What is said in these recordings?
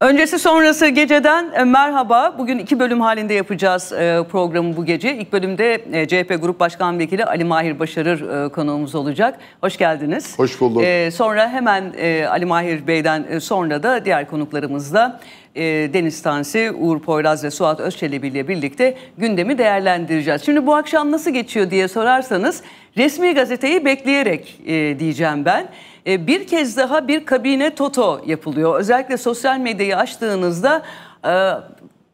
Öncesi sonrası geceden e, merhaba. Bugün iki bölüm halinde yapacağız e, programı bu gece. İlk bölümde e, CHP Grup Başkan Vekili Ali Mahir Başarır konuğumuz olacak. Hoş geldiniz. Hoş bulduk. Sonra hemen Ali Mahir Bey'den sonra da diğer konuklarımızla Deniz Tansi, Uğur Poyraz ve Suat Özçelebi ile birlikte gündemi değerlendireceğiz. Şimdi bu akşam nasıl geçiyor diye sorarsanız resmi gazeteyi bekleyerek diyeceğim ben. E, bir kez daha bir kabine toto yapılıyor. Özellikle sosyal medyayı açtığınızda e,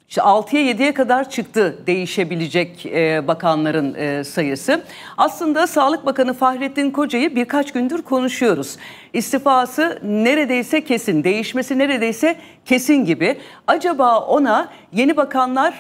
işte 6'ya 7'ye kadar çıktı değişebilecek e, bakanların sayısı. Aslında Sağlık Bakanı Fahrettin Koca'yı birkaç gündür konuşuyoruz. İstifası neredeyse kesin, değişmesi neredeyse kesin gibi. Acaba ona yeni bakanlar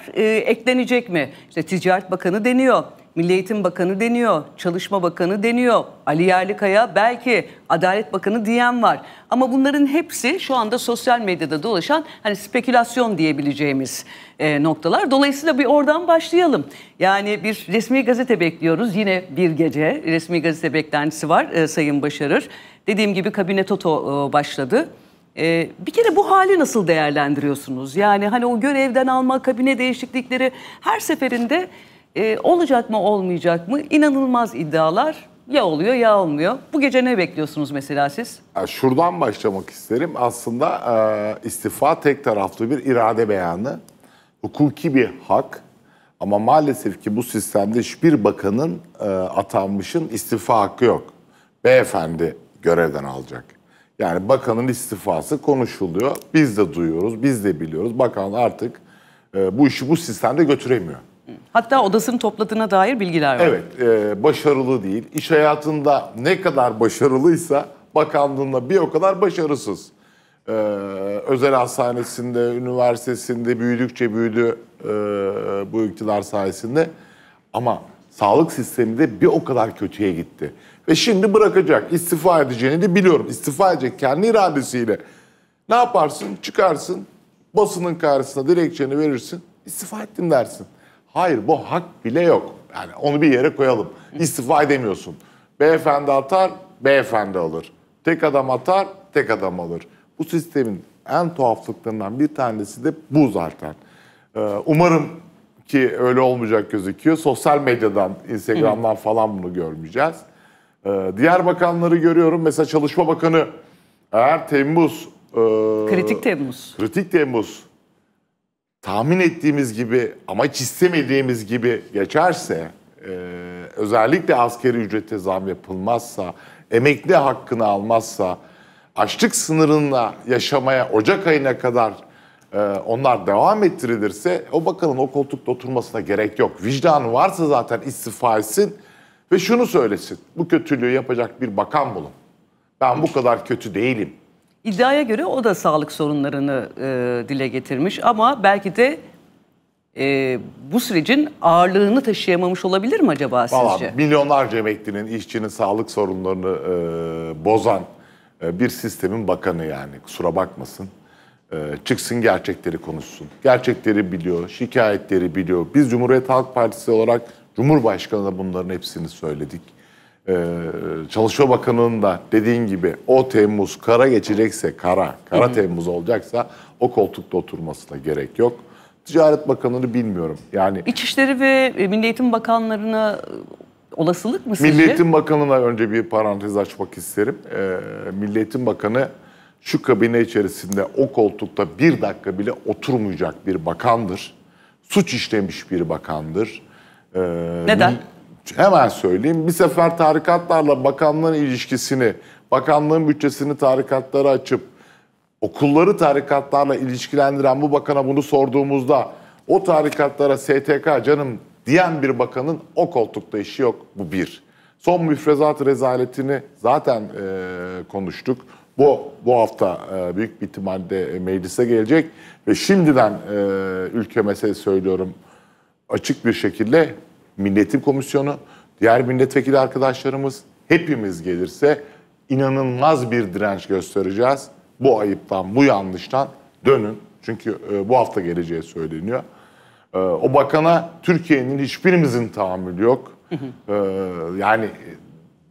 eklenecek mi? İşte Ticaret Bakanı deniyor. Milli Eğitim Bakanı deniyor, Çalışma Bakanı deniyor, Ali Yerlikaya belki Adalet Bakanı diyen var. Ama bunların hepsi şu anda sosyal medyada dolaşan hani spekülasyon diyebileceğimiz e, noktalar. Dolayısıyla bir oradan başlayalım. Yani bir resmi gazete bekliyoruz. Yine bir gece resmi gazete beklentisi var e, Sayın Başarır. Dediğim gibi kabine toto e, başladı. Ee, bir kere bu hali nasıl değerlendiriyorsunuz? Yani hani o görevden alma, kabine değişiklikleri her seferinde e, olacak mı olmayacak mı? İnanılmaz iddialar ya oluyor ya olmuyor. Bu gece ne bekliyorsunuz mesela siz? Şuradan başlamak isterim. Aslında e, istifa tek taraflı bir irade beyanı. Hukuki bir hak. Ama maalesef ki bu sistemde hiçbir bakanın e, atanmışın istifa hakkı yok. Beyefendi görevden alacak. Yani bakanın istifası konuşuluyor. Biz de duyuyoruz, biz de biliyoruz. Bakan artık e, bu işi bu sistemde götüremiyor. Hatta odasını topladığına dair bilgiler var. Evet, e, başarılı değil. İş hayatında ne kadar başarılıysa bakanlığında bir o kadar başarısız. E, özel hastanesinde, üniversitesinde büyüdükçe büyüdü e, bu iktidar sayesinde. Ama sağlık sistemi de bir o kadar kötüye gitti. Ve şimdi bırakacak, istifa edeceğini de biliyorum. İstifa edecek kendi iradesiyle. Ne yaparsın? Çıkarsın, basının karşısına dilekçeni verirsin, istifa ettim dersin. Hayır bu hak bile yok. Yani onu bir yere koyalım. İstifa edemiyorsun. Beyefendi atar, beyefendi alır. Tek adam atar, tek adam alır. Bu sistemin en tuhaflıklarından bir tanesi de bu zaten. Ee, umarım ki öyle olmayacak gözüküyor. Sosyal medyadan, Instagram'dan falan bunu görmeyeceğiz. Ee, diğer bakanları görüyorum. Mesela Çalışma Bakanı eğer Temmuz... E, kritik Temmuz. Kritik Temmuz tahmin ettiğimiz gibi ama hiç istemediğimiz gibi geçerse e, özellikle askeri ücrete zam yapılmazsa, emekli hakkını almazsa, açlık sınırında yaşamaya Ocak ayına kadar e, onlar devam ettirilirse o bakalım o koltukta oturmasına gerek yok. Vicdanı varsa zaten istifa etsin ve şunu söylesin. Bu kötülüğü yapacak bir bakan bulun. Ben bu kadar kötü değilim. İddiaya göre o da sağlık sorunlarını e, dile getirmiş ama belki de e, bu sürecin ağırlığını taşıyamamış olabilir mi acaba sizce? Vallahi milyonlarca emeklinin, işçinin sağlık sorunlarını e, bozan e, bir sistemin bakanı yani kusura bakmasın. E, çıksın gerçekleri konuşsun. Gerçekleri biliyor, şikayetleri biliyor. Biz Cumhuriyet Halk Partisi olarak Cumhurbaşkanı'na bunların hepsini söyledik e, Çalışma Bakanı'nın da dediğin gibi o Temmuz kara geçecekse kara, kara Temmuz olacaksa o koltukta oturmasına gerek yok. Ticaret Bakanı'nı bilmiyorum. Yani İçişleri ve Milli Eğitim Bakanlarına e, olasılık mı sizce? Milli Eğitim Bakanı'na önce bir parantez açmak isterim. Ee, Milli Eğitim Bakanı şu kabine içerisinde o koltukta bir dakika bile oturmayacak bir bakandır. Suç işlemiş bir bakandır. Ee, Neden? hemen söyleyeyim. Bir sefer tarikatlarla bakanlığın ilişkisini, bakanlığın bütçesini tarikatlara açıp okulları tarikatlarla ilişkilendiren bu bakana bunu sorduğumuzda o tarikatlara STK canım diyen bir bakanın o koltukta işi yok. Bu bir. Son müfrezat rezaletini zaten e, konuştuk. Bu bu hafta e, büyük bir ihtimalle meclise gelecek ve şimdiden e, meselesi söylüyorum açık bir şekilde Milletim komisyonu, diğer milletvekili arkadaşlarımız hepimiz gelirse inanılmaz bir direnç göstereceğiz. Bu ayıptan, bu yanlıştan dönün. Çünkü e, bu hafta geleceği söyleniyor. E, o bakana Türkiye'nin hiçbirimizin tahammülü yok. e, yani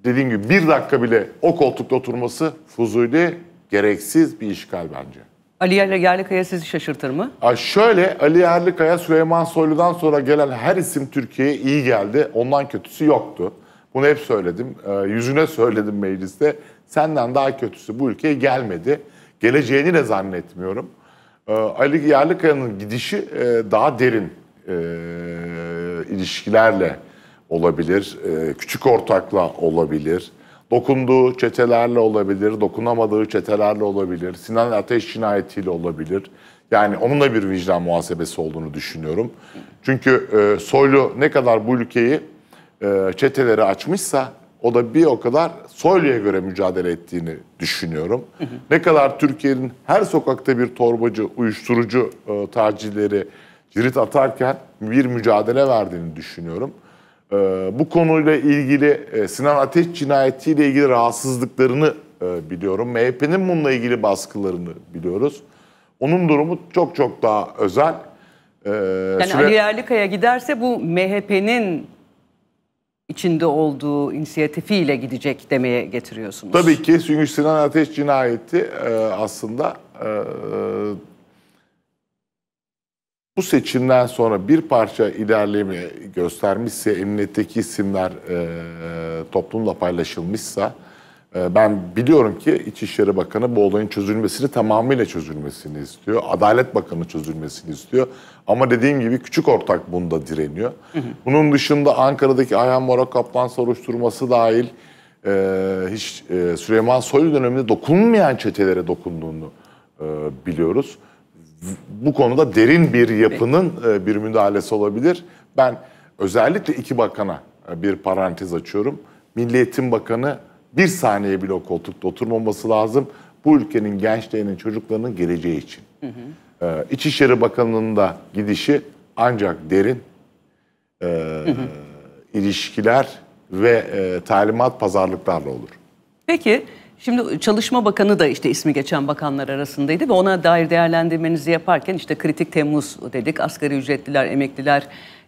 dediğim gibi bir dakika bile o koltukta oturması fuzuli, gereksiz bir işgal bence. Ali Yerlikaya sizi şaşırtır mı? Ay şöyle Ali Yerlikaya Süleyman Soylu'dan sonra gelen her isim Türkiye'ye iyi geldi. Ondan kötüsü yoktu. Bunu hep söyledim. Ee, yüzüne söyledim mecliste. Senden daha kötüsü bu ülkeye gelmedi. Geleceğini de zannetmiyorum. Ee, Ali Yerlikaya'nın gidişi e, daha derin e, ilişkilerle olabilir. E, küçük ortakla olabilir. Dokunduğu çetelerle olabilir, dokunamadığı çetelerle olabilir, Sinan Ateş cinayetiyle olabilir. Yani onun da bir vicdan muhasebesi olduğunu düşünüyorum. Çünkü e, Soylu ne kadar bu ülkeyi e, çeteleri açmışsa o da bir o kadar Soylu'ya göre mücadele ettiğini düşünüyorum. Ne kadar Türkiye'nin her sokakta bir torbacı, uyuşturucu e, tacirleri cirit atarken bir mücadele verdiğini düşünüyorum. Ee, bu konuyla ilgili e, Sinan Ateş cinayetiyle ilgili rahatsızlıklarını e, biliyorum. MHP'nin bununla ilgili baskılarını biliyoruz. Onun durumu çok çok daha özel. Ee, yani süre... Ali Yerlikaya giderse bu MHP'nin içinde olduğu inisiyatifiyle gidecek demeye getiriyorsunuz. Tabii ki çünkü Sinan Ateş cinayeti e, aslında bu seçimden sonra bir parça ilerleme göstermişse, emniyetteki isimler e, e, toplumla paylaşılmışsa, e, ben biliyorum ki İçişleri Bakanı bu olayın çözülmesini tamamıyla çözülmesini istiyor. Adalet Bakanı çözülmesini istiyor. Ama dediğim gibi küçük ortak bunda direniyor. Hı hı. Bunun dışında Ankara'daki Ayhan Mora Kaplan soruşturması dahil e, hiç e, Süleyman Soylu döneminde dokunmayan çetelere dokunduğunu e, biliyoruz bu konuda derin bir yapının e, bir müdahalesi olabilir. Ben özellikle iki bakana e, bir parantez açıyorum. Milliyetin Bakanı bir saniye bile o koltukta oturmaması lazım. Bu ülkenin gençlerinin çocuklarının geleceği için. Hı hı. E, İçişleri Bakanı'nın da gidişi ancak derin e, hı hı. ilişkiler ve e, talimat pazarlıklarla olur. Peki... Şimdi Çalışma Bakanı da işte ismi geçen bakanlar arasındaydı ve ona dair değerlendirmenizi yaparken işte kritik Temmuz dedik. Asgari ücretliler, emekliler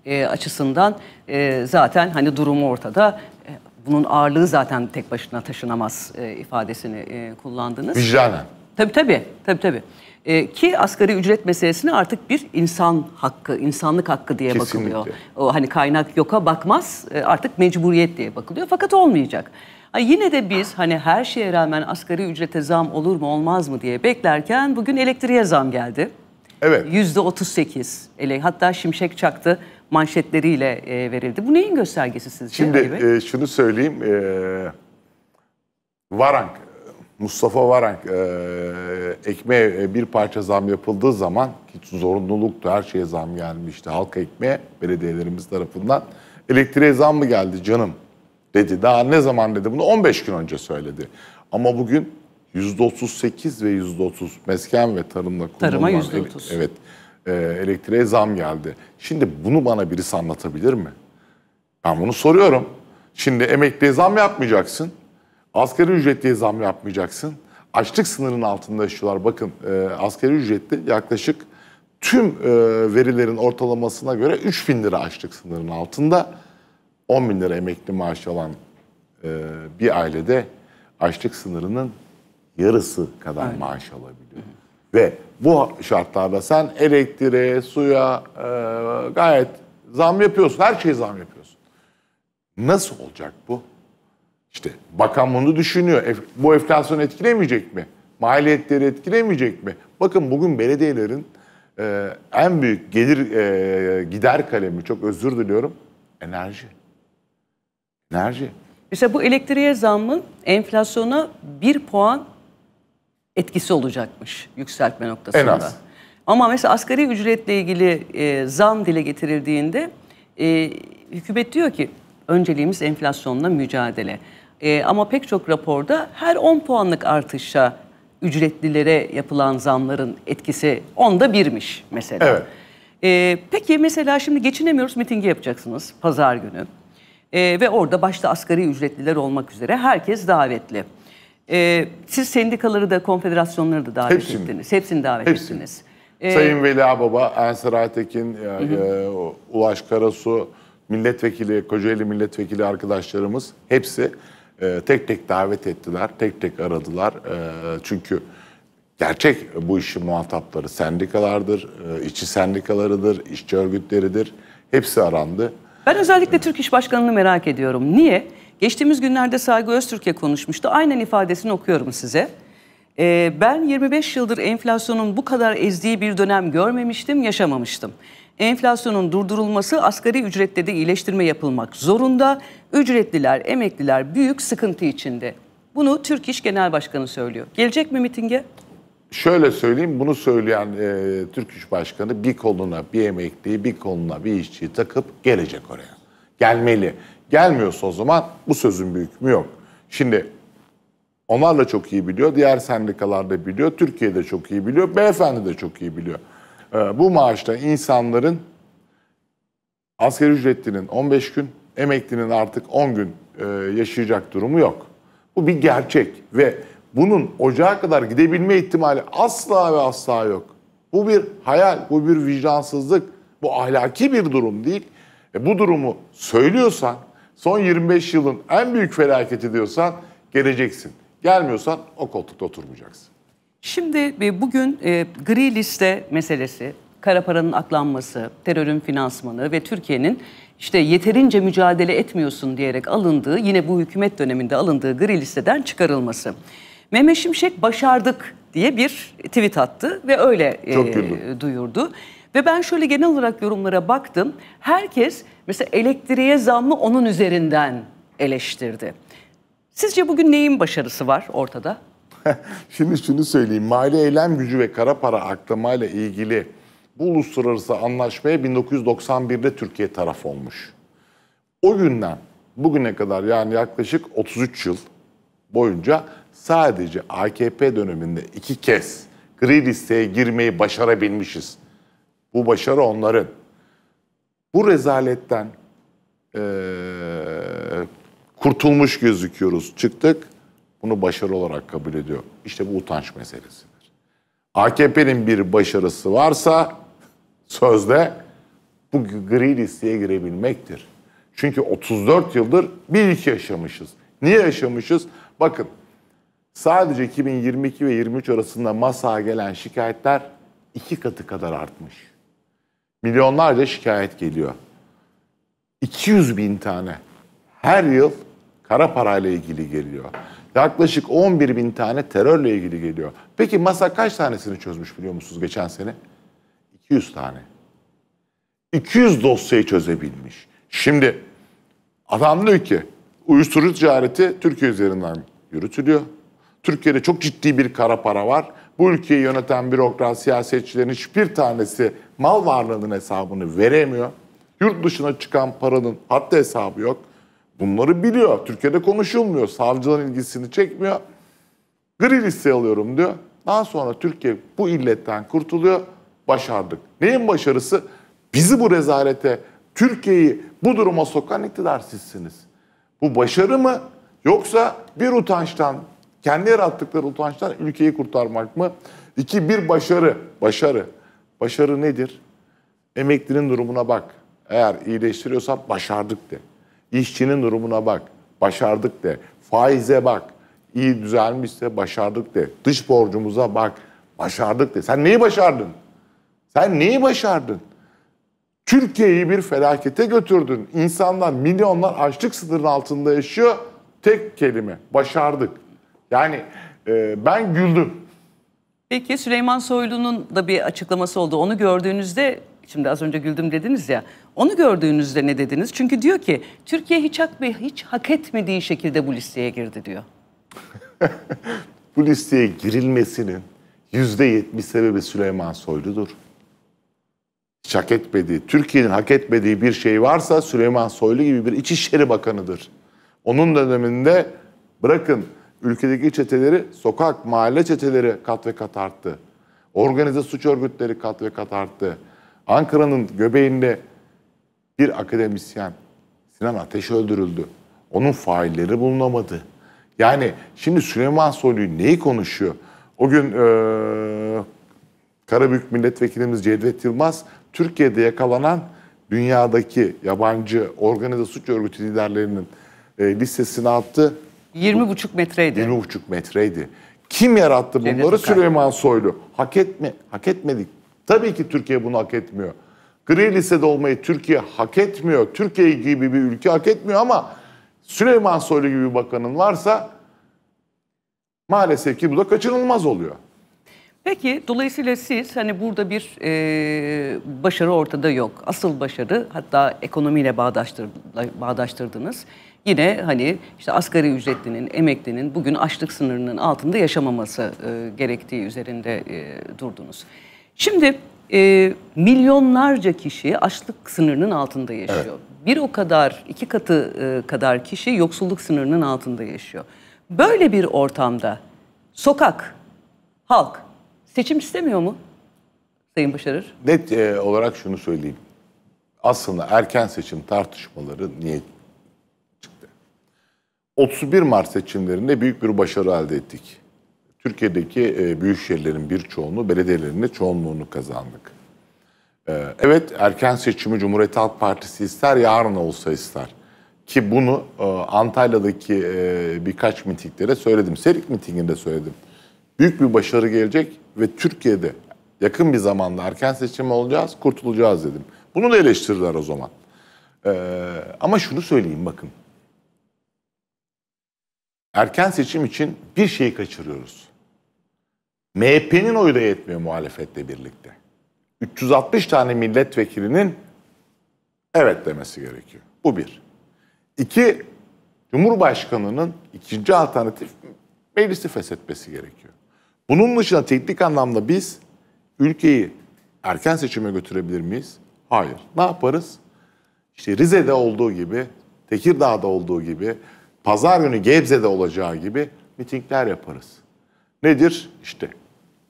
e, açısından e, zaten hani durumu ortada. E, bunun ağırlığı zaten tek başına taşınamaz e, ifadesini e, kullandınız. Vicdanen. Tabii tabii. Tabii tabii. E, ki asgari ücret meselesini artık bir insan hakkı, insanlık hakkı diye Kesinlikle. bakılıyor. O hani kaynak yoka bakmaz, e, artık mecburiyet diye bakılıyor. Fakat olmayacak. Yani yine de biz hani her şeye rağmen asgari ücrete zam olur mu olmaz mı diye beklerken bugün elektriğe zam geldi. Evet. Yüzde 38. Hatta şimşek çaktı manşetleriyle e, verildi. Bu neyin göstergesi sizce? Şimdi e, şunu söyleyeyim. E, Varank Mustafa Varank e, ekmeğe e, bir parça zam yapıldığı zaman hiç zorunluluktu her şeye zam gelmişti. Halk ekmeğe belediyelerimiz tarafından elektriğe zam mı geldi canım dedi. Daha ne zaman dedi bunu 15 gün önce söyledi. Ama bugün %38 ve %30 mesken ve tarımla kullanılan %30. evet e, elektriğe zam geldi. Şimdi bunu bana birisi anlatabilir mi? Ben bunu soruyorum. Şimdi emekliye zam yapmayacaksın. Asgari ücretliye zam yapmayacaksın. Açlık sınırının altında yaşıyorlar. Bakın e, asgari ücretli yaklaşık tüm e, verilerin ortalamasına göre 3 bin lira açlık sınırının altında. 10 bin lira emekli maaşı alan e, bir ailede açlık sınırının yarısı kadar Aynen. maaş alabiliyor. Ve bu şartlarda sen elektriğe, suya e, gayet zam yapıyorsun. Her şeyi zam yapıyorsun. Nasıl olacak bu? İşte bakan bunu düşünüyor. Bu enflasyon etkilemeyecek mi? Maliyetleri etkilemeyecek mi? Bakın bugün belediyelerin e, en büyük gelir e, gider kalemi çok özür diliyorum enerji. Enerji. Mesela bu elektriğe zammın enflasyona bir puan etkisi olacakmış yükseltme noktasında. En az. Ama mesela asgari ücretle ilgili e, zam dile getirildiğinde e, hükümet diyor ki önceliğimiz enflasyonla mücadele. E, ama pek çok raporda her 10 puanlık artışa ücretlilere yapılan zamların etkisi onda birmiş mesela. Evet. E, peki mesela şimdi geçinemiyoruz mitingi yapacaksınız pazar günü. E, ve orada başta asgari ücretliler olmak üzere herkes davetli. E, siz sendikaları da konfederasyonları da davet Hepsini. ettiniz. Hepsini davet Hepsini. ettiniz. E, Sayın ee, Veli Ağbaba, Ensar Aytekin, E, Ulaş Karasu, milletvekili, Kocaeli milletvekili arkadaşlarımız hepsi e, tek tek davet ettiler, tek tek aradılar. E, çünkü gerçek bu işin muhatapları sendikalardır, e, işçi sendikalarıdır, işçi örgütleridir. Hepsi arandı. Ben özellikle Türk İş Başkanı'nı merak ediyorum. Niye? Geçtiğimiz günlerde Saygı Öztürk'e konuşmuştu. Aynen ifadesini okuyorum size. E, ben 25 yıldır enflasyonun bu kadar ezdiği bir dönem görmemiştim, yaşamamıştım. Enflasyonun durdurulması asgari ücrette de iyileştirme yapılmak zorunda. Ücretliler, emekliler büyük sıkıntı içinde. Bunu Türk İş Genel Başkanı söylüyor. Gelecek mi mitinge? Şöyle söyleyeyim, bunu söyleyen e, Türk İş Başkanı bir koluna bir emekliyi, bir koluna bir işçiyi takıp gelecek oraya. Gelmeli. Gelmiyorsa o zaman bu sözün büyük mü yok. Şimdi onlar da çok iyi biliyor. Diğer sendikalar da biliyor. Türkiye de çok iyi biliyor. Beyefendi de çok iyi biliyor. Ee, bu maaşta insanların asgari ücretlinin 15 gün, emeklinin artık 10 gün e, yaşayacak durumu yok. Bu bir gerçek ve bunun ocağa kadar gidebilme ihtimali asla ve asla yok. Bu bir hayal, bu bir vicdansızlık, bu ahlaki bir durum değil. E, bu durumu söylüyorsan, son 25 yılın en büyük felaketi diyorsan geleceksin. Gelmiyorsan o koltukta oturmayacaksın. Şimdi e, bugün e, gri liste meselesi, kara paranın aklanması, terörün finansmanı ve Türkiye'nin işte yeterince mücadele etmiyorsun diyerek alındığı, yine bu hükümet döneminde alındığı gri listeden çıkarılması. Mehmet Şimşek başardık diye bir tweet attı ve öyle e, duyurdu. Ve ben şöyle genel olarak yorumlara baktım. Herkes mesela elektriğe zammı onun üzerinden eleştirdi. Sizce bugün neyin başarısı var ortada? Şimdi şunu söyleyeyim. Mali eylem gücü ve kara para aklamayla ilgili bu uluslararası anlaşmaya 1991'de Türkiye taraf olmuş. O günden bugüne kadar yani yaklaşık 33 yıl boyunca sadece AKP döneminde iki kez gri listeye girmeyi başarabilmişiz. Bu başarı onların. Bu rezaletten e, kurtulmuş gözüküyoruz. Çıktık. Bunu başarı olarak kabul ediyor. İşte bu utanç meselesidir. AKP'nin bir başarısı varsa sözde bu gri listeye girebilmektir. Çünkü 34 yıldır bir iki yaşamışız. Niye yaşamışız? Bakın sadece 2022 ve 23 arasında masaya gelen şikayetler iki katı kadar artmış. Milyonlarca şikayet geliyor. 200 bin tane. Her yıl Kara parayla ilgili geliyor. Yaklaşık 11 bin tane terörle ilgili geliyor. Peki masa kaç tanesini çözmüş biliyor musunuz geçen sene? 200 tane. 200 dosyayı çözebilmiş. Şimdi adam diyor ki uyuşturucu ticareti Türkiye üzerinden yürütülüyor. Türkiye'de çok ciddi bir kara para var. Bu ülkeyi yöneten bürokrat, siyasetçilerin hiçbir tanesi mal varlığının hesabını veremiyor. Yurt dışına çıkan paranın hatta hesabı yok. Bunları biliyor. Türkiye'de konuşulmuyor. Savcıların ilgisini çekmiyor. Gri listeye alıyorum diyor. Daha sonra Türkiye bu illetten kurtuluyor. Başardık. Neyin başarısı? Bizi bu rezalete, Türkiye'yi bu duruma sokan iktidar sizsiniz. Bu başarı mı? Yoksa bir utançtan, kendi yarattıkları utançtan ülkeyi kurtarmak mı? İki, bir başarı. Başarı. Başarı nedir? Emeklinin durumuna bak. Eğer iyileştiriyorsan başardık de. İşçinin durumuna bak. Başardık de. Faize bak. İyi düzelmişse başardık de. Dış borcumuza bak. Başardık de. Sen neyi başardın? Sen neyi başardın? Türkiye'yi bir felakete götürdün. İnsanlar, milyonlar açlık sınırının altında yaşıyor. Tek kelime, başardık. Yani e, ben güldüm. Peki Süleyman Soylu'nun da bir açıklaması oldu. Onu gördüğünüzde, şimdi az önce güldüm dediniz ya, onu gördüğünüzde ne dediniz? Çünkü diyor ki Türkiye hiç hak, hiç hak etmediği şekilde bu listeye girdi diyor. bu listeye girilmesinin yüzde yetmiş sebebi Süleyman Soylu'dur. Hiç hak etmediği, Türkiye'nin hak etmediği bir şey varsa Süleyman Soylu gibi bir İçişleri Bakanı'dır. Onun döneminde bırakın ülkedeki çeteleri, sokak, mahalle çeteleri kat ve kat arttı. Organize suç örgütleri kat ve kat arttı. Ankara'nın göbeğinde bir akademisyen Sinan Ateş öldürüldü. Onun failleri bulunamadı. Yani şimdi Süleyman Soylu neyi konuşuyor? O gün ee, Karabük Milletvekilimiz Cevdet Yılmaz Türkiye'de yakalanan dünyadaki yabancı organize suç örgütü liderlerinin e, listesini attı. 20,5 metreydi. 20,5 metreydi. Kim yarattı bunları? Cevdet Süleyman Soylu. Hak etme, hak etmedik. Tabii ki Türkiye bunu hak etmiyor. Gri listede olmayı Türkiye hak etmiyor. Türkiye gibi bir ülke hak etmiyor ama Süleyman Soylu gibi bir bakanın varsa maalesef ki bu da kaçınılmaz oluyor. Peki dolayısıyla siz hani burada bir e, başarı ortada yok. Asıl başarı hatta ekonomiyle bağdaştır, bağdaştırdınız. Yine hani işte asgari ücretlinin, emeklinin bugün açlık sınırının altında yaşamaması e, gerektiği üzerinde e, durdunuz. Şimdi e, milyonlarca kişi açlık sınırının altında yaşıyor. Evet. Bir o kadar, iki katı e, kadar kişi yoksulluk sınırının altında yaşıyor. Böyle bir ortamda sokak, halk seçim istemiyor mu Sayın Başarır? Net e, olarak şunu söyleyeyim. Aslında erken seçim tartışmaları niye çıktı? 31 Mart seçimlerinde büyük bir başarı elde ettik. Türkiye'deki e, büyük şehirlerin bir çoğunu, belediyelerinde çoğunluğunu kazandık. E, evet erken seçimi Cumhuriyet Halk Partisi ister, yarın olsa ister. Ki bunu e, Antalya'daki e, birkaç mitinglere söyledim. Serik mitinginde söyledim. Büyük bir başarı gelecek ve Türkiye'de yakın bir zamanda erken seçim olacağız, kurtulacağız dedim. Bunu da eleştirdiler o zaman. Ee, ama şunu söyleyeyim bakın. Erken seçim için bir şeyi kaçırıyoruz. MHP'nin oyu da yetmiyor muhalefetle birlikte. 360 tane milletvekilinin evet demesi gerekiyor. Bu bir. İki, Cumhurbaşkanı'nın ikinci alternatif meclisi feshetmesi gerekiyor. Bunun dışında teknik anlamda biz ülkeyi erken seçime götürebilir miyiz? Hayır. Ne yaparız? İşte Rize'de olduğu gibi, Tekirdağ'da olduğu gibi, pazar günü Gebze'de olacağı gibi mitingler yaparız. Nedir? İşte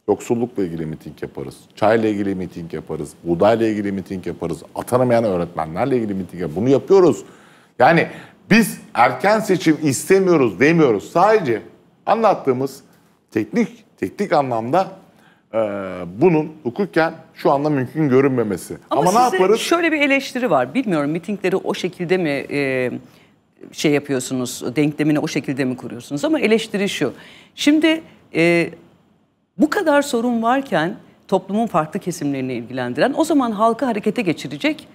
Yoksullukla ilgili miting yaparız. Çayla ilgili miting yaparız. Buğdayla ilgili miting yaparız. Atanamayan öğretmenlerle ilgili miting yaparız. Bunu yapıyoruz. Yani biz erken seçim istemiyoruz demiyoruz. Sadece anlattığımız teknik, teknik anlamda e, bunun hukuken şu anda mümkün görünmemesi. Ama, Ama ne yaparız? şöyle bir eleştiri var. Bilmiyorum mitingleri o şekilde mi... E şey yapıyorsunuz, denklemini o şekilde mi kuruyorsunuz? Ama eleştiri şu. Şimdi e, bu kadar sorun varken toplumun farklı kesimlerini ilgilendiren o zaman halkı harekete geçirecek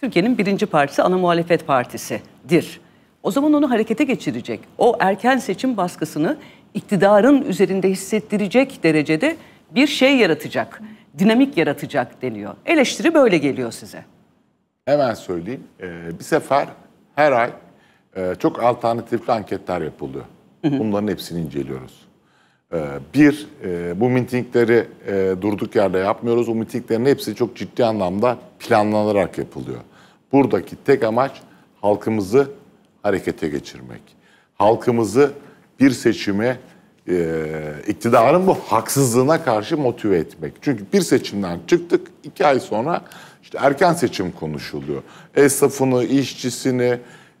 Türkiye'nin birinci partisi ana muhalefet partisidir. O zaman onu harekete geçirecek. O erken seçim baskısını iktidarın üzerinde hissettirecek derecede bir şey yaratacak. Dinamik yaratacak deniyor. Eleştiri böyle geliyor size. Hemen söyleyeyim. E, bir sefer her ay e, çok alternatifli anketler yapılıyor. Bunların hepsini inceliyoruz. Ee, bir, e, bu mitingleri e, durduk yerde yapmıyoruz. Bu mitinglerin hepsi çok ciddi anlamda planlanarak yapılıyor. Buradaki tek amaç halkımızı harekete geçirmek. Halkımızı bir seçime, iktidarın bu haksızlığına karşı motive etmek. Çünkü bir seçimden çıktık, iki ay sonra işte erken seçim konuşuluyor. Esnafını, işçisini,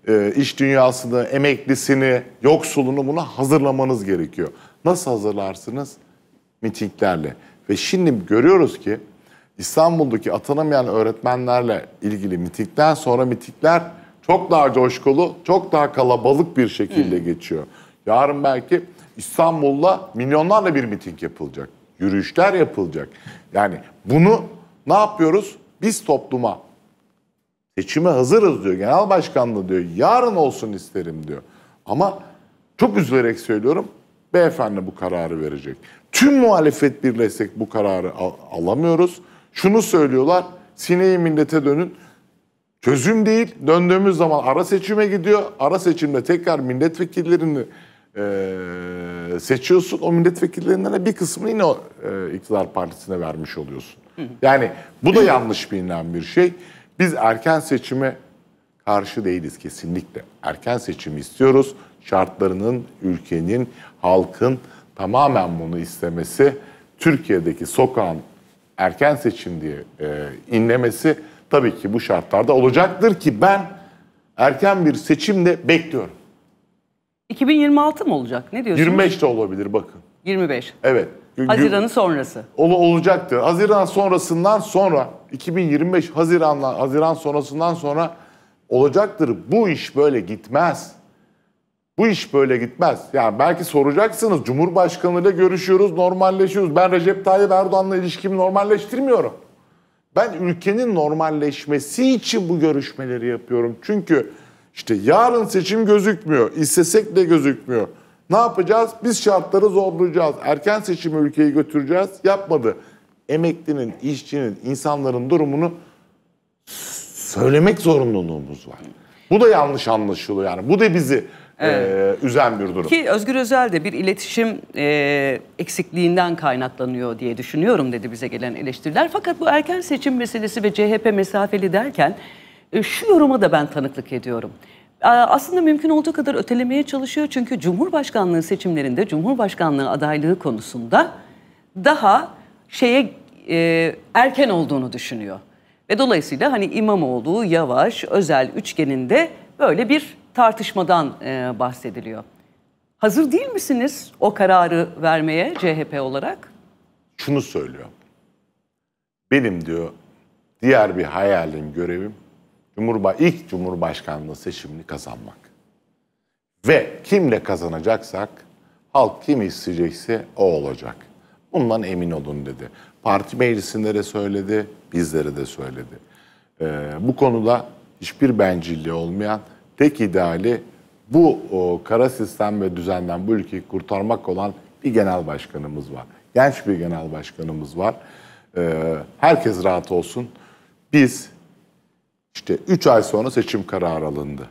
e, iş dünyasını, emeklisini, yoksulunu buna hazırlamanız gerekiyor. Nasıl hazırlarsınız? Mitinglerle. Ve şimdi görüyoruz ki İstanbul'daki atanamayan öğretmenlerle ilgili mitingden sonra mitingler çok daha coşkulu, çok daha kalabalık bir şekilde Hı. Hmm. geçiyor. Yarın belki İstanbul'da milyonlarla bir miting yapılacak. Yürüyüşler yapılacak. Yani bunu ne yapıyoruz? Biz topluma seçime hazırız diyor. Genel başkanlığı diyor. Yarın olsun isterim diyor. Ama çok üzülerek söylüyorum. Beyefendi bu kararı verecek. Tüm muhalefet birleşsek bu kararı al alamıyoruz. Şunu söylüyorlar. Sineği millete dönün. Çözüm değil. Döndüğümüz zaman ara seçime gidiyor. Ara seçimde tekrar milletvekillerini e, seçiyorsun. O milletvekillerinden de bir kısmını yine o, e, iktidar partisine vermiş oluyorsun. Yani bu da yanlış bilinen bir şey. Biz erken seçime karşı değiliz kesinlikle. Erken seçimi istiyoruz. Şartlarının, ülkenin, halkın tamamen bunu istemesi, Türkiye'deki sokağın erken seçim diye e, inlemesi tabii ki bu şartlarda olacaktır ki ben erken bir seçimle bekliyorum. 2026 mı olacak? Ne diyorsunuz? 25 de olabilir bakın. 25. Evet. Haziran'ın sonrası. Ol, olacaktır. Haziran sonrasından sonra 2025 Haziran'la Haziran sonrasından sonra olacaktır. Bu iş böyle gitmez. Bu iş böyle gitmez. Yani belki soracaksınız Cumhurbaşkanı ile görüşüyoruz, normalleşiyoruz. Ben Recep Tayyip Erdoğan'la ilişkimi normalleştirmiyorum. Ben ülkenin normalleşmesi için bu görüşmeleri yapıyorum. Çünkü işte yarın seçim gözükmüyor. istesek de gözükmüyor. Ne yapacağız? Biz şartları zorlayacağız. Erken seçim ülkeyi götüreceğiz. Yapmadı. Emeklinin, işçinin, insanların durumunu söylemek zorunluluğumuz var. Bu da yanlış anlaşılıyor yani. Bu da bizi ee, evet. e, üzen bir durum. Ki Özgür Özel de bir iletişim e, eksikliğinden kaynaklanıyor diye düşünüyorum dedi bize gelen eleştiriler. Fakat bu erken seçim meselesi ve CHP mesafeli derken e, şu yoruma da ben tanıklık ediyorum aslında mümkün olduğu kadar ötelemeye çalışıyor. Çünkü Cumhurbaşkanlığı seçimlerinde Cumhurbaşkanlığı adaylığı konusunda daha şeye e, erken olduğunu düşünüyor. Ve dolayısıyla hani İmamoğlu, Yavaş, Özel üçgeninde böyle bir tartışmadan e, bahsediliyor. Hazır değil misiniz o kararı vermeye CHP olarak? Şunu söylüyor. Benim diyor diğer bir hayalim, görevim Cumhurba ilk Cumhurbaşkanlığı seçimini kazanmak. Ve kimle kazanacaksak halk kim isteyecekse o olacak. Bundan emin olun dedi. Parti meclisinde de söyledi, bizlere de söyledi. Ee, bu konuda hiçbir bencilliği olmayan tek ideali bu o, kara sistem ve düzenden bu ülkeyi kurtarmak olan bir genel başkanımız var. Genç bir genel başkanımız var. Ee, herkes rahat olsun. Biz işte 3 ay sonra seçim kararı alındı.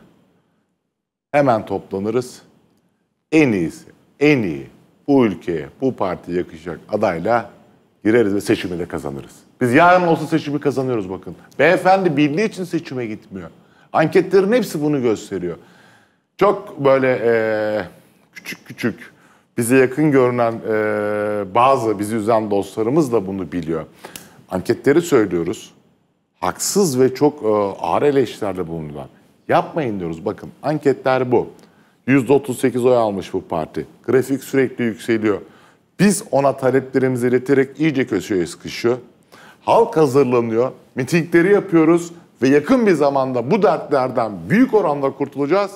Hemen toplanırız. En iyisi, en iyi bu ülkeye, bu partiye yakışacak adayla gireriz ve seçimi de kazanırız. Biz yarın olsa seçimi kazanıyoruz bakın. Beyefendi bildiği için seçime gitmiyor. Anketlerin hepsi bunu gösteriyor. Çok böyle e, küçük küçük bize yakın görünen e, bazı bizi üzen dostlarımız da bunu biliyor. Anketleri söylüyoruz. Haksız ve çok e, ağır eleştirilerde bulunuyorlar. Yapmayın diyoruz. Bakın anketler bu. %38 oy almış bu parti. Grafik sürekli yükseliyor. Biz ona taleplerimizi ileterek iyice köşeye sıkışıyor. Halk hazırlanıyor. Mitingleri yapıyoruz ve yakın bir zamanda bu dertlerden büyük oranda kurtulacağız.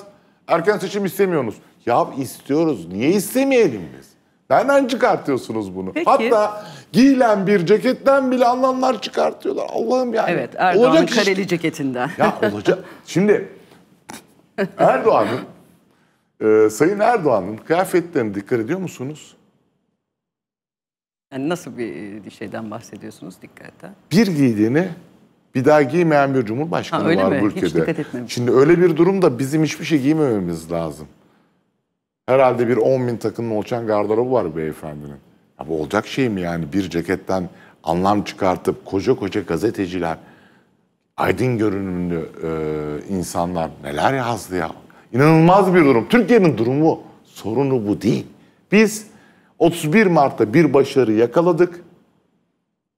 Erken seçim istemiyorsunuz. Ya istiyoruz. Niye istemeyelim biz? Nereden çıkartıyorsunuz bunu? Peki. Hatta giyilen bir ceketten bile anlamlar çıkartıyorlar. Allah'ım yani. Evet Erdoğan'ın kareli işte. ceketinden. Ya olacak. Şimdi Erdoğan'ın, e, Sayın Erdoğan'ın kıyafetlerine dikkat ediyor musunuz? Yani nasıl bir e, şeyden bahsediyorsunuz dikkatle? Bir giydiğini bir daha giymeyen bir cumhurbaşkanı ha, öyle var mi? bu ülkede. Şimdi öyle bir durumda bizim hiçbir şey giymememiz lazım. Herhalde bir 10 bin takının oluşan gardırobu var beyefendinin. Ya bu olacak şey mi yani bir ceketten anlam çıkartıp koca koca gazeteciler, aydın görünümlü e, insanlar neler yazdı ya. İnanılmaz bir durum. Türkiye'nin durumu, sorunu bu değil. Biz 31 Mart'ta bir başarı yakaladık.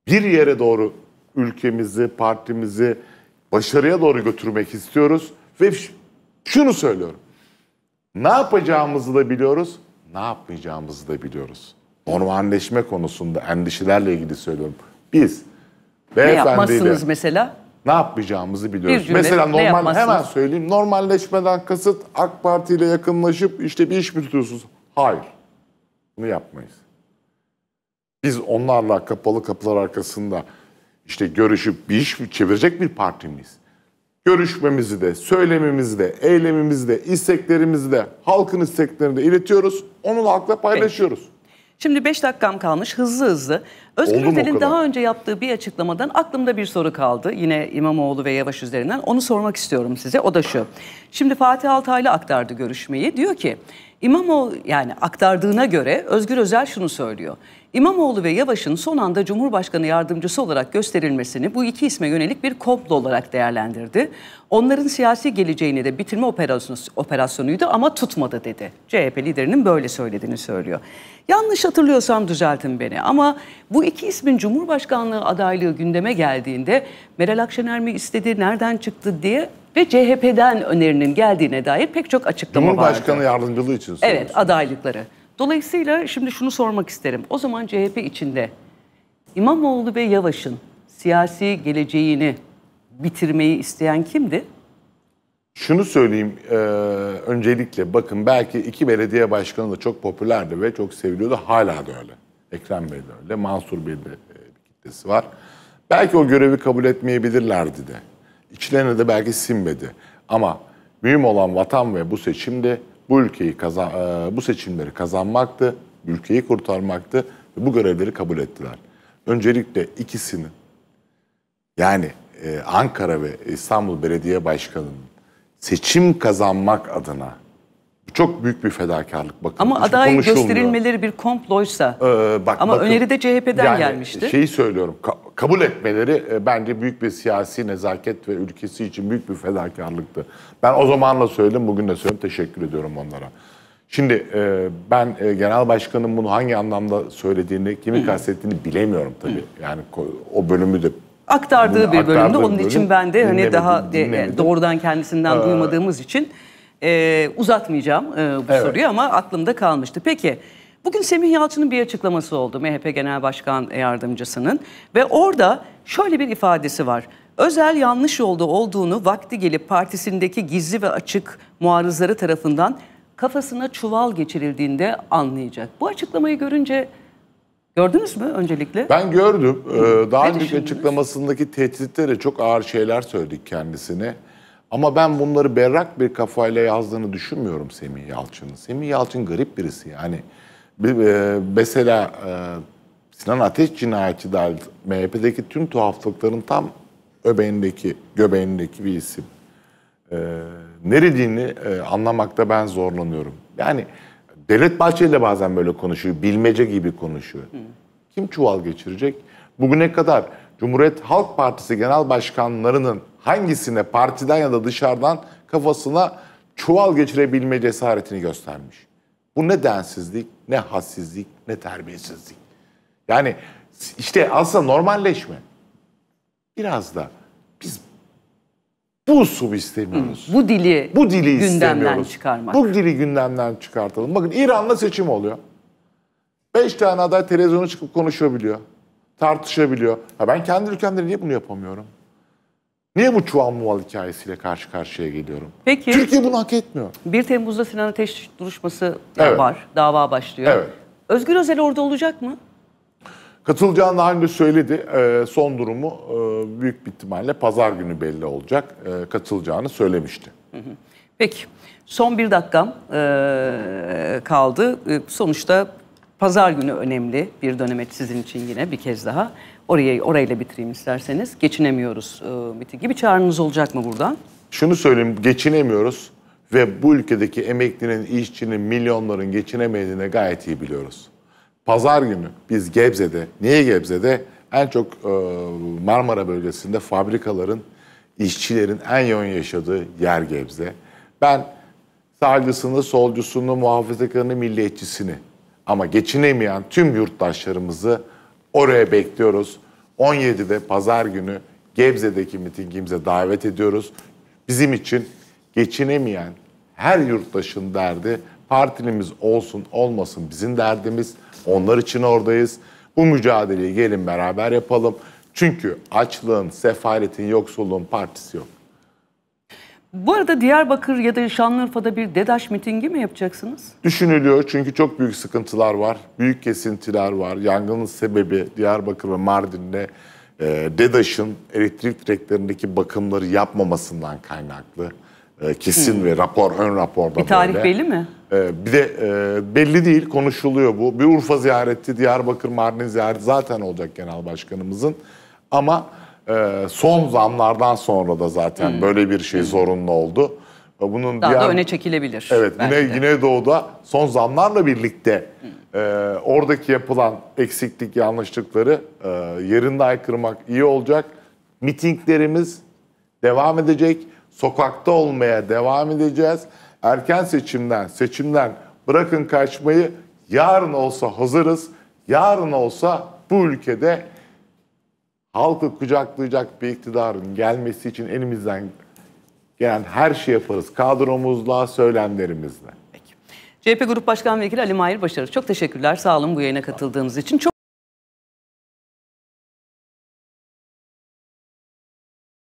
Bir yere doğru ülkemizi, partimizi başarıya doğru götürmek istiyoruz. Ve şunu söylüyorum. Ne yapacağımızı da biliyoruz, ne yapmayacağımızı da biliyoruz. Normalleşme konusunda endişelerle ilgili söylüyorum. Biz ne yapmazsınız mesela? Ne yapmayacağımızı biliyoruz. Cümle, mesela normal hemen söyleyeyim. Normalleşmeden kasıt AK Parti ile yakınlaşıp işte bir iş mi tutuyorsunuz? Hayır. Bunu yapmayız. Biz onlarla kapalı kapılar arkasında işte görüşüp bir iş çevirecek bir parti miyiz? Görüşmemizi de, söylememizi de, eylemimizi de, isteklerimizi de, halkın isteklerini de iletiyoruz. Onu da halkla paylaşıyoruz. Peki. Şimdi 5 dakikam kalmış. Hızlı hızlı. Özgür Özel'in daha önce yaptığı bir açıklamadan aklımda bir soru kaldı. Yine İmamoğlu ve Yavaş üzerinden. Onu sormak istiyorum size. O da şu. Şimdi Fatih Altaylı aktardı görüşmeyi. Diyor ki İmamoğlu yani aktardığına göre Özgür Özel şunu söylüyor. İmamoğlu ve Yavaş'ın son anda Cumhurbaşkanı yardımcısı olarak gösterilmesini bu iki isme yönelik bir komplo olarak değerlendirdi. Onların siyasi geleceğini de bitirme operasyonu, operasyonuydu ama tutmadı dedi. CHP liderinin böyle söylediğini söylüyor. Yanlış hatırlıyorsam düzeltin beni ama bu iki ismin Cumhurbaşkanlığı adaylığı gündeme geldiğinde Meral Akşener mi istedi, nereden çıktı diye ve CHP'den önerinin geldiğine dair pek çok açıklama Cumhurbaşkanı vardı. Cumhurbaşkanı yardımcılığı için Evet, adaylıkları. Dolayısıyla şimdi şunu sormak isterim. O zaman CHP içinde İmamoğlu ve Yavaş'ın siyasi geleceğini bitirmeyi isteyen kimdi? Şunu söyleyeyim e, öncelikle bakın belki iki belediye başkanı da çok popülerdi ve çok seviliyordu hala da öyle. Ekrem Bey de öyle, Mansur Bey de bir kitlesi var. Belki o görevi kabul etmeyebilirlerdi de. İçlerine de belki sinmedi. Ama mühim olan vatan ve bu seçimde bu ülkeyi kazan, e, bu seçimleri kazanmaktı, ülkeyi kurtarmaktı ve bu görevleri kabul ettiler. Öncelikle ikisinin yani e, Ankara ve İstanbul Belediye Başkanı'nın seçim kazanmak adına çok büyük bir fedakarlık bakın. Ama aday gösterilmeleri bir komploysa. Ee, bak, ama bakın, öneri de CHP'den yani gelmişti. Şeyi söylüyorum. Ka kabul etmeleri e, bence büyük bir siyasi nezaket ve ülkesi için büyük bir fedakarlıktı. Ben o zamanla söyledim, bugün de söylüyorum. Teşekkür ediyorum onlara. Şimdi e, ben e, genel başkanın bunu hangi anlamda söylediğini, kimi kastettiğini bilemiyorum tabii. Yani o bölümü de aktardığı bir bölümde. onun bölüm, için ben de hani daha e, doğrudan kendisinden ee, duymadığımız için ee, uzatmayacağım e, bu evet. soruyu ama aklımda kalmıştı. Peki bugün Semih Yalçın'ın bir açıklaması oldu MHP Genel Başkan Yardımcısının ve orada şöyle bir ifadesi var. Özel yanlış yolda olduğunu vakti gelip partisindeki gizli ve açık muarızları tarafından kafasına çuval geçirildiğinde anlayacak. Bu açıklamayı görünce gördünüz mü öncelikle? Ben gördüm. Ee, daha önceki açıklamasındaki tehditlere çok ağır şeyler söyledik kendisine. Ama ben bunları berrak bir kafayla yazdığını düşünmüyorum Semih Yalçın'ın. Semih Yalçın garip birisi yani. E, mesela e, Sinan Ateş cinayeti dahil MHP'deki tüm tuhaflıkların tam öbeğindeki, göbeğindeki bir isim. E, Nerediğini anlamakta ben zorlanıyorum. Yani Devlet Bahçeli de bazen böyle konuşuyor, bilmece gibi konuşuyor. Kim çuval geçirecek? Bugüne kadar Cumhuriyet Halk Partisi genel başkanlarının hangisine partiden ya da dışarıdan kafasına çuval geçirebilme cesaretini göstermiş. Bu ne densizlik, ne hassizlik, ne terbiyesizlik. Yani işte aslında normalleşme. Biraz da biz bu usul istemiyoruz. Bu dili, bu dili gündemden istemiyoruz. çıkarmak. Bu dili gündemden çıkartalım. Bakın İran'da seçim oluyor. Beş tane aday televizyona çıkıp konuşabiliyor tartışabiliyor. Ha ben kendi ülkemde niye bunu yapamıyorum? Niye bu çuval muval hikayesiyle karşı karşıya geliyorum? Peki. Türkiye bunu hak etmiyor. 1 Temmuz'da Sinan Ateş duruşması evet. var. Dava başlıyor. Evet. Özgür Özel orada olacak mı? Katılacağını daha önce söyledi. E, son durumu e, büyük bir ihtimalle pazar günü belli olacak. E, katılacağını söylemişti. Peki. Son bir dakikam e, kaldı. E, sonuçta Pazar günü önemli bir dönemet sizin için yine bir kez daha. Orayı orayla bitireyim isterseniz. Geçinemiyoruz e, mitingi. Bir çağrınız olacak mı buradan? Şunu söyleyeyim, geçinemiyoruz ve bu ülkedeki emeklinin, işçinin, milyonların geçinemediğini gayet iyi biliyoruz. Pazar günü biz Gebze'de, niye Gebze'de? En çok e, Marmara bölgesinde fabrikaların, işçilerin en yoğun yaşadığı yer Gebze. Ben sağcısını, solcusunu, muhafazakarını, milliyetçisini ama geçinemeyen tüm yurttaşlarımızı oraya bekliyoruz. 17'de pazar günü Gebze'deki mitingimize davet ediyoruz. Bizim için geçinemeyen her yurttaşın derdi partilimiz olsun olmasın bizim derdimiz. Onlar için oradayız. Bu mücadeleyi gelin beraber yapalım. Çünkü açlığın, sefaletin, yoksulluğun partisi yok. Bu arada Diyarbakır ya da Şanlıurfa'da bir DEDAŞ mitingi mi yapacaksınız? Düşünülüyor çünkü çok büyük sıkıntılar var. Büyük kesintiler var. Yangının sebebi Diyarbakır ve Mardin'de e, DEDAŞ'ın elektrik direklerindeki bakımları yapmamasından kaynaklı. E, kesin hmm. ve rapor, ön raporda Bir tarih böyle. belli mi? E, bir de e, belli değil, konuşuluyor bu. Bir Urfa ziyareti, Diyarbakır, Mardin ziyareti zaten olacak genel başkanımızın. Ama ee, son zamlardan sonra da zaten hmm. böyle bir şey hmm. zorunlu oldu. Bunun Daha diğer, da öne çekilebilir. Evet, yine Güneydoğu'da son zamlarla birlikte hmm. e, oradaki yapılan eksiklik, yanlışlıkları e, yerinde aykırmak iyi olacak. Mitinglerimiz devam edecek, sokakta olmaya devam edeceğiz. Erken seçimden, seçimden bırakın kaçmayı, yarın olsa hazırız, yarın olsa bu ülkede halkı kucaklayacak bir iktidarın gelmesi için elimizden gelen her şeyi yaparız. Kadromuzla, söylemlerimizle. Peki. CHP Grup Başkan Vekili Ali Mahir Başarır. çok teşekkürler. Sağ olun bu yayına katıldığınız için. Çok